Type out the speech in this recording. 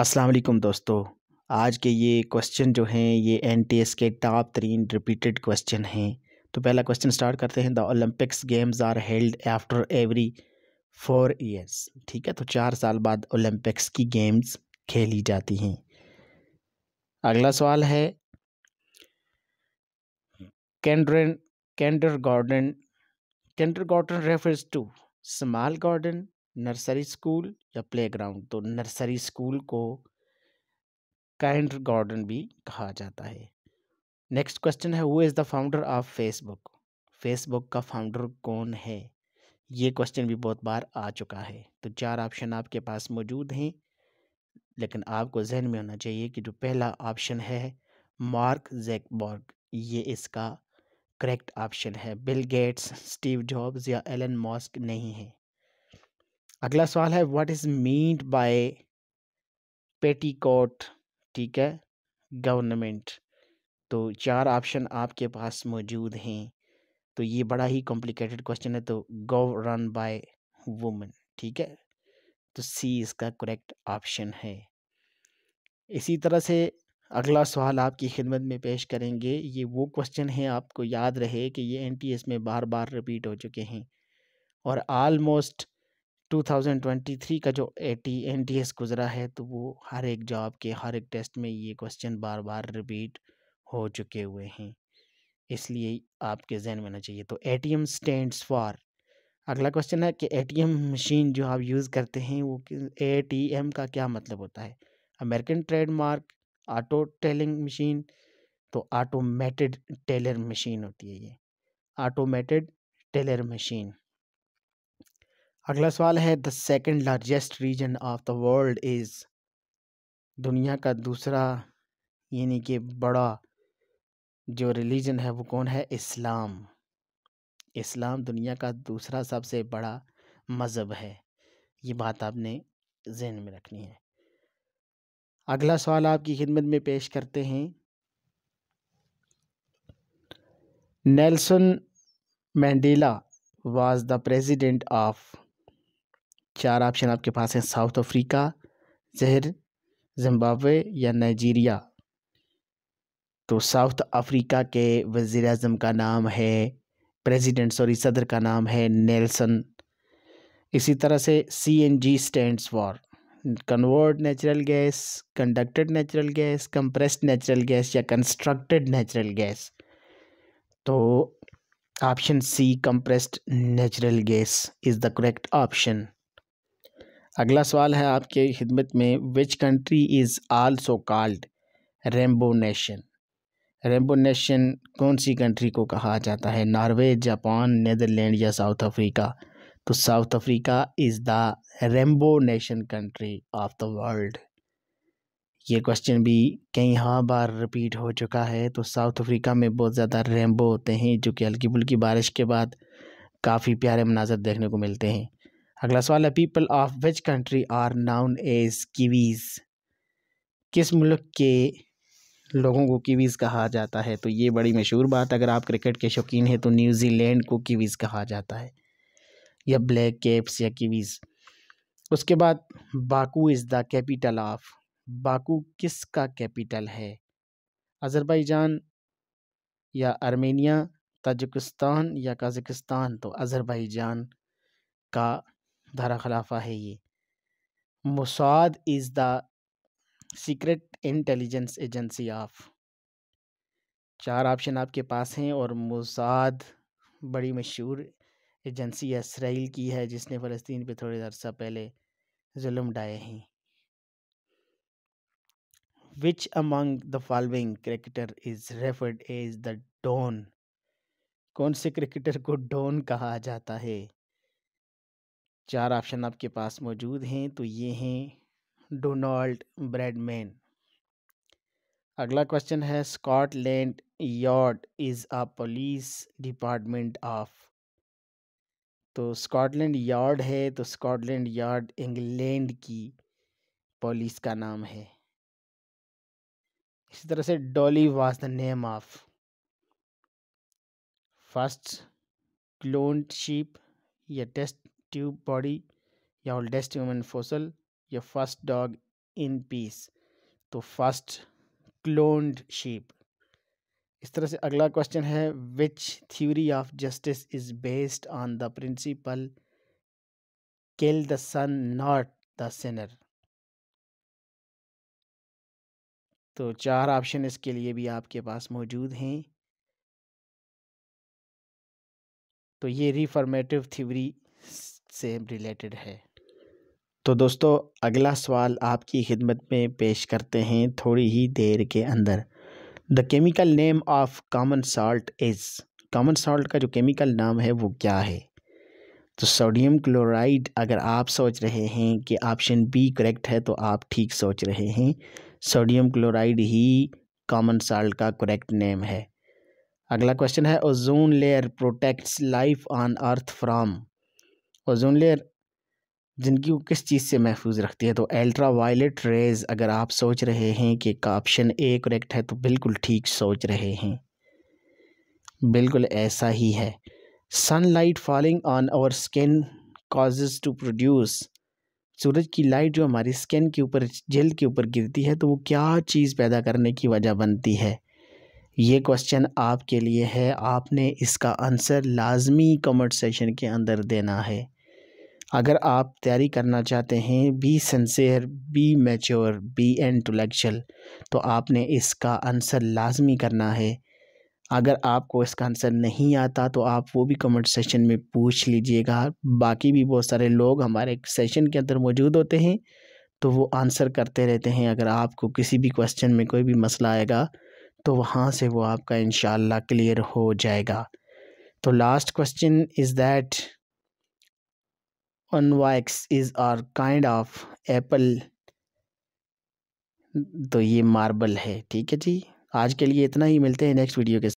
अस्सलाम वालेकुम दोस्तों आज के ये क्वेश्चन जो हैं ये एन टी एस के टॉप तरीन रिपीटेड क्वेश्चन हैं तो पहला क्वेश्चन स्टार्ट करते हैं the Olympics games are held after every four years ठीक है तो चार साल बाद ओलंपिक्स की गेम्स खेली जाती हैं अगला सवाल है कैंड्रन kindergarten kindergarten refers to small garden nursery school या प्लेग्राउंड तो नर्सरी स्कूल को काइंड गार्डन भी कहा जाता है नेक्स्ट क्वेश्चन है who is the founder of Facebook Facebook का फाउंडर कौन है ये क्वेश्चन भी बहुत बार आ चुका है तो चार ऑप्शन आपके पास मौजूद हैं लेकिन आपको जहन में होना चाहिए कि जो पहला ऑप्शन है मार्क जैकबॉर्ग ये इसका करेक्ट ऑप्शन है बिल गेट्स स्टीव जॉब्स या एलन मॉस्क नहीं है अगला सवाल है what is meant by petticoat ठीक है गवर्नमेंट तो चार ऑप्शन आपके पास मौजूद हैं तो ये बड़ा ही कॉम्प्लिकेटेड क्वेश्चन है तो गव रन बाय वुमेन ठीक है तो सी इसका करेक्ट ऑप्शन है इसी तरह से अगला सवाल आपकी खिदमत में पेश करेंगे ये वो क्वेश्चन है आपको याद रहे कि ये एन में बार बार रिपीट हो चुके हैं और आलमोस्ट 2023 का जो A T N T S गुज़रा है तो वो हर एक जॉब के हर एक टेस्ट में ये क्वेश्चन बार बार रिपीट हो चुके हुए हैं इसलिए आपके जहन में होना चाहिए तो A T M stands for अगला क्वेश्चन है कि ए टी एम मशीन जो आप यूज़ करते हैं वो ए टी एम का क्या मतलब होता है American trademark auto telling machine तो ऑटोमेटेड टेलर मशीन होती है ये ऑटोमेटेड टेलर मशीन अगला सवाल है the second largest region of the world is दुनिया का दूसरा यानी कि बड़ा जो रिलीजन है वो कौन है इस्लाम इस्लाम दुनिया का दूसरा सबसे बड़ा मज़हब है ये बात आपने जहन में रखनी है अगला सवाल आपकी खिदमत में पेश करते हैं Nelson Mandela was the president of चार ऑप्शन आपके पास हैं साउथ अफ्रीका जहर जिम्बावे या नाइजीरिया तो साउथ अफ्रीका के वज़ी अजम का नाम है प्रेसिडेंट सॉरी सदर का नाम है नेल्सन इसी तरह से C N G stands for convert natural gas conducted natural gas compressed natural gas या कंस्ट्रक्टेड नेचुरल गैस तो option C compressed natural gas is the correct option अगला सवाल है आपके खिदमत में which country is also called rainbow nation rainbow nation कौन सी कंट्री को कहा जाता है नॉर्वे जापान नदरलैंड या साउथ अफ्रीका तो South Africa is the rainbow nation country of the world ये क्वेश्चन भी कई हाँ बार रिपीट हो चुका है तो साउथ अफ्रीका में बहुत ज़्यादा रेम्बो होते हैं जो कि हल्की फुल्की बारिश के बाद काफ़ी प्यारे मनाजर देखने को मिलते हैं अगला सवाल है people of which country are known as Kiwis किस मुल्क के लोगों को कीवीज़ कहा जाता है तो ये बड़ी मशहूर बात अगर आप क्रिकेट के शौकीन हैं तो न्यूजीलैंड को कीवीज़ कहा जाता है या ब्लैक कैप्स या कीवीज़ उसके बाद Baku is the capital of Baku किसका कैपिटल है अज़रबैजान या आर्मेनिया ताजिकिस्तान या कज़ाकिस्तान तो अज़रबैजान का धारा खिलाफा है ये Mossad is the secret intelligence agency of चार ऑप्शन आपके पास हैं और मुसाद बड़ी मशहूर एजेंसी इसराइल की है जिसने फ़लस्तीन पे थोड़े अरसा पहले जुल्म डाए हैं which among the following cricketer is referred as the don कौन से क्रिकेटर को डॉन कहा जाता है चार ऑप्शन आपके पास मौजूद हैं तो ये हैं डोनाल्ड ब्रेडमैन अगला क्वेश्चन है Scotland Yard is a police department of तो स्कॉटलैंड यार्ड है तो स्कॉटलैंड यार्ड इंग्लैंड की पुलिस का नाम है इसी तरह से Dolly was the name of first cloned sheep या टेस्ट ट्यूब बॉडी या ओल्डेस्ट ह्यूमन फोसल या फर्स्ट डॉग इन पीस तो फर्स्ट क्लोन्ड शीप इस तरह से अगला क्वेश्चन है which theory of justice is based on the principle kill the sin not the sinner तो चार ऑप्शन इसके लिए भी आपके पास मौजूद हैं तो ये रिफॉर्मेटिव थ्योरी से रिलेटेड है तो दोस्तों अगला सवाल आपकी खिदमत में पेश करते हैं थोड़ी ही देर के अंदर the chemical name of common salt is common salt का जो केमिकल नाम है वो क्या है तो सोडियम क्लोराइड अगर आप सोच रहे हैं कि ऑप्शन बी करेक्ट है तो आप ठीक सोच रहे हैं सोडियम क्लोराइड ही कामन साल्ट का करेक्ट नेम है अगला क्वेश्चन है ozone layer protects life on earth from ozone layer जिनकी वो किस चीज़ से महफूज रखती है तो अल्ट्रा वायलेट रेज अगर आप सोच रहे हैं कि का ऑप्शन ए करेक्ट है तो बिल्कुल ठीक सोच रहे हैं बिल्कुल ऐसा ही है sunlight falling on our skin causes to produce सूरज की लाइट जो हमारी स्किन के ऊपर जेल के ऊपर गिरती है तो वो क्या चीज़ पैदा करने की वजह बनती है ये क्वेश्चन आपके लिए है आपने इसका आंसर लाजमी कमेंट सेशन के अंदर देना है अगर आप तैयारी करना चाहते हैं be sincere be mature be intellectual तो आपने इसका आंसर लाजमी करना है अगर आपको इसका आंसर नहीं आता तो आप वो भी कमेंट सेशन में पूछ लीजिएगा बाकी भी बहुत सारे लोग हमारे सेशन के अंदर मौजूद होते हैं तो वो आंसर करते रहते हैं अगर आपको किसी भी क्वेश्चन में कोई भी मसला आएगा तो वहाँ से वो आपका इन क्लियर हो जाएगा तो लास्ट क्वेश्चन इज़ दैट अनवाक्स is are kind of apple तो ये मार्बल है ठीक है जी आज के लिए इतना ही मिलते हैं नेक्स्ट वीडियो के